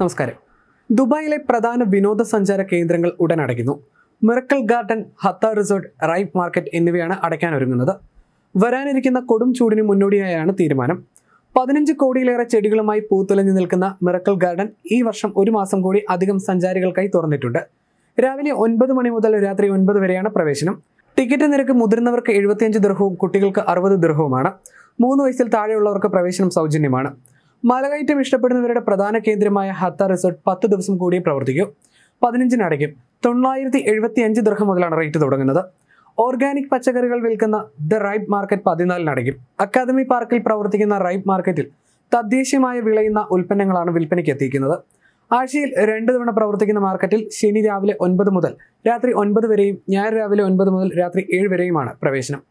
നമസ്കാരം ദുബായിലെ പ്രധാന വിനോദസഞ്ചാര കേന്ദ്രങ്ങൾ ഉടൻ അടയ്ക്കുന്നു miracle garden Hatta resort ripe market എന്നിവയാണ് അടയ്ക്കാൻ ഒരുങ്ങുന്നത് വരാനിരിക്കുന്ന കൊടും ചൂടിന് മുന്നോടിയായാണ് തീരുമാനം പതിനഞ്ച് കോടിയിലേറെ ചെടികളുമായി പൂത്തുലഞ്ഞു നിൽക്കുന്ന മിറക്കൽ ഗാർഡൻ ഈ വർഷം ഒരു മാസം കൂടി അധികം സഞ്ചാരികൾക്കായി തുറന്നിട്ടുണ്ട് രാവിലെ ഒൻപത് മണി മുതൽ രാത്രി ഒൻപത് വരെയാണ് പ്രവേശനം ടിക്കറ്റ് നിരക്ക് മുതിർന്നവർക്ക് എഴുപത്തിയഞ്ച് ദൃഹവും കുട്ടികൾക്ക് അറുപത് ദൃഹവുമാണ് മൂന്ന് വയസ്സിൽ താഴെയുള്ളവർക്ക് പ്രവേശനം സൗജന്യമാണ് മലകയറ്റം ഇഷ്ടപ്പെടുന്നവരുടെ പ്രധാന കേന്ദ്രമായ ഹത്ത റിസോർട്ട് പത്ത് ദിവസം കൂടി പ്രവർത്തിക്കും അടയ്ക്കും തൊള്ളായിരത്തി എഴുപത്തി അഞ്ച് ദൃഹം മുതലാണ് റേറ്റ് തുടങ്ങുന്നത് ഓർഗാനിക് പച്ചക്കറികൾ വിൽക്കുന്ന ദ റൈബ് മാർക്കറ്റ് അടയ്ക്കും അക്കാദമി പാർക്കിൽ പ്രവർത്തിക്കുന്ന റൈബ് മാർക്കറ്റിൽ തദ്ദേശീയമായി വിളയുന്ന ഉൽപ്പന്നങ്ങളാണ് വിൽപ്പനയ്ക്ക് എത്തിക്കുന്നത് ആഴ്ചയിൽ രണ്ട് തവണ പ്രവർത്തിക്കുന്ന മാർക്കറ്റിൽ ശനി രാവിലെ ഒൻപത് മുതൽ രാത്രി ഒൻപത് വരെയും ഞായർ രാവിലെ ഒൻപത് മുതൽ രാത്രി ഏഴ് വരെയുമാണ് പ്രവേശനം